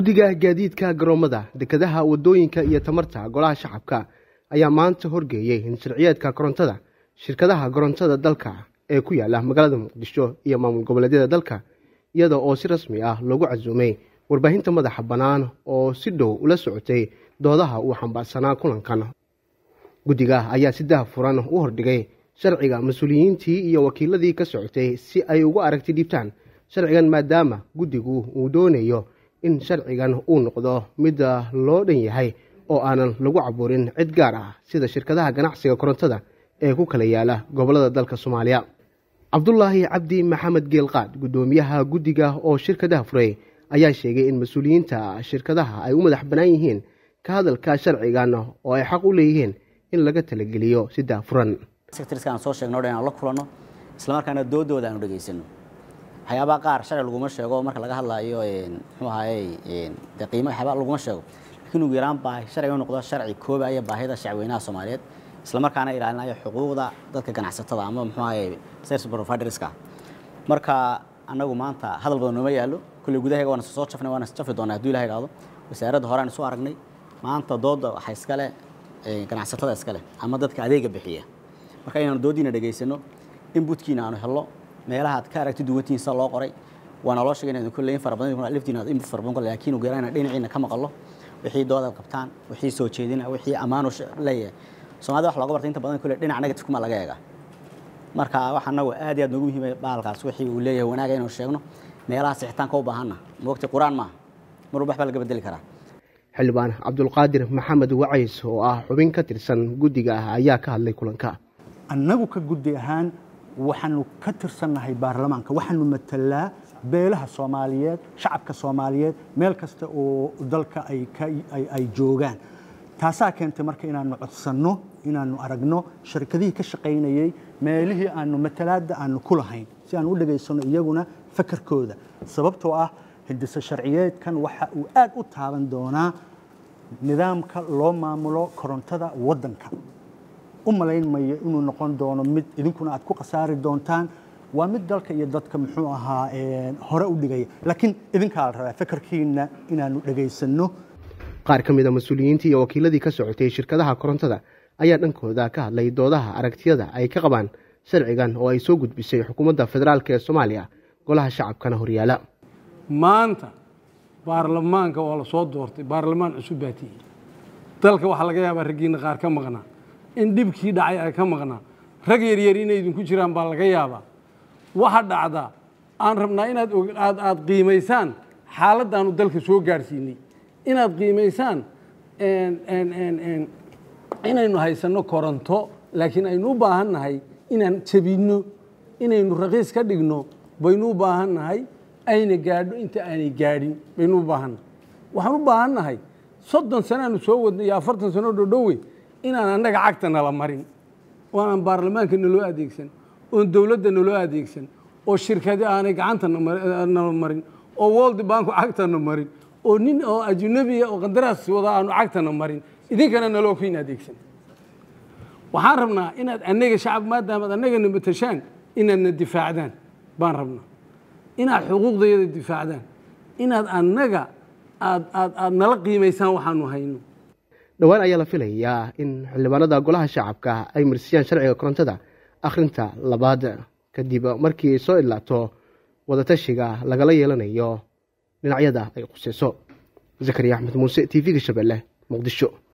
guddiga gaadiidka garoommada dekedaha waddooyinka iyo tamarta golaha shacabka ayaa maanta horgeeyey in sharciyeedka korontada shirkadaha korontada dalka ee ku yaala magaalada muqdisho iyo maamul goboleedyada dalka iyadoo oo si rasmi ah loogu casuumay warbaahinta madaxa bannaan oo si dhow ula socotay doodaha uu xambaarsanaa kulankan guddiga ayaa si daha furan u hordhigay sharciga mas-uuliyiintii iyo wakiiladii ka socotay si ay ugu aragti dhiibtaan sharcigan maadaama guddigu uu doonayo in sharcigan uu noqdo mid ah, loo dhan yahay oo aanan lagu cabuurin cid gaar ah sida shirkadaha ganacsiga korontada ee ku kala yaala gobollada dalka soomaaliya cabdulaahi cabdi maxamed geelqaad guddoomiyaha guddiga oo shirkadaha furay ayaa sheegay in mas-uuliyiinta shirkadaha ay u madax bannaan yihiin ka hadalka sharcigan oo ay xaq u leeyihiin in laga talageliyo si daafuran sectariska aan soo sheegno dhan aan la kulanno islamarkaana dooddooda aanu dhegaysano waxyaabaha qaar sharci laguma sheego marka laga hadlayo muxuu ahaaye laguma sheego laakiin ugu yaraan baa sharciga noqdo sharci koobaya baahida shacweynaha Soomaaliyeed isla markaana xuquuqda dadka ganacsatada ama muxuu ahaaye service marka anagu maanta hadal badan nooma yaalo kulli gudaheega waan soo jafnay waan jafri doonaa hadduu ilaahay gaado wasaaradda hore aan aragnay maanta dooda waxaa iskale ganacsatada iskale ama dadka adeega bixiya marka inaan doodiina dhegaysano inbutkiina aanu helno meelaha aad ka aragtid duwantiisa loo qoray waana loo sheegay inaan kulley fara badan kuna liftiin fara badan laakiin ugu yaraan dhinaciina ka maqallo wixii dooda qabtaan wixii soo jeedina wixii amaano leeyahay Soomaalida wax looga bartay inta badan kulley dhinac naga kuma laga eega marka waxa nagu aad iyo aad nagu muhiimay ah baalkaas wixii uu leeyahay wanaaga inuu sheegno meelaha sixitaanka u baahana waqti quraan ma mar waxba laga bedeli karaa xildhibaan cabdulqaadir maxamed wacays oo ah xubin ka tirsan guddiga ah ayaa ka hadlay kulanka annagu ka guddi ahaan waxaanu ka tirsannahay baarlamaanka waxaanu matalaa beelaha soomaaliyeed shacabka soomaaliyeed meel kasta oo dalka ay joogaan taasaa keentay marka inaanu codsanno inaanu aragno sharkadihii ka shaqaynayay meelihii aanu matalaadda aanu ku lahayn si aanu u dhegaysano iyaguna fakarkooda sababtoo ah hindise sharciyeedkan waxa uu aad u taaban doonaa nidaamka loo maamulo korontada waddanka u malayn inuu noqon doono mid idinkuna aad ku khasaari doontaan waa mid dalka iyo dadka muxuu ahaa hore u dhigaya laakiin idinkaa la rabaa fakarkiinna inaanu dhegaysanno qaar ka mida ah mas-uuliyiintii iyo wakiiladii ka socotay shirkadaha korontada ayaa dhankooda ka hadlay doodaha aragtiyada ay ka qabaan sharcigan oo ay soo gudbisay xukuumadda federaalk ee soomaaliya golaha shacabkana horyaala maanta baarlamaanka waa la soo doortay baarlamaan cusub baatiye dalka waxaa laga yaabaa raggiinna qaar ka maqnaa in dhibkii dhacay ay ka maqnaa rag yaryar inay idinku jiraan baa laga yaabaa waxa dhacda aan rabnaa inaad aad aada qiimaysaan xaaladdaanu dalka soo gaadhsiinay inaad qiimaysaan inaynu haysanno koronto laakiin aynu u baahan nahay inaan jabinno inaynu raqiis ka dhigno baynu u baahan nahay ayna gaadho inta aanay gaadhin baynu u baahannahay waxaan u baahan nahay soddon sanaanu soo wadnay iyo afartan sanoo dhodhowe inaan annaga cagta nala marin oo baarlamaanka naloo adeegsan oon dowladda naloo adeegsan oo shirkadi aanay gacanta nala marin oo world banku cagtana marin oo nin oo ajnabiya oo qandaraas wada aanu cagtana marin idinkana naloo kiin adeegsan waxaan rabnaa inaad annaga shacab maadaamaad annagana matashaan inaadna difaacdaan baan rabnaa inaad xuquuqdayada difaacdaan inaad annaga aad aad aad nala qiimaysaan waxaanu hayno dhowaan ayaa la filayaa in xildhibaanada golaha shacabka ay marsiyaan sharciga korontada akhrinta labaad kadib markii soo idlaato wadatashiga lagala yeelanayo dhinacyada ay khuseyso zakariya axmed muuse t v-ga shabeelle muqdisho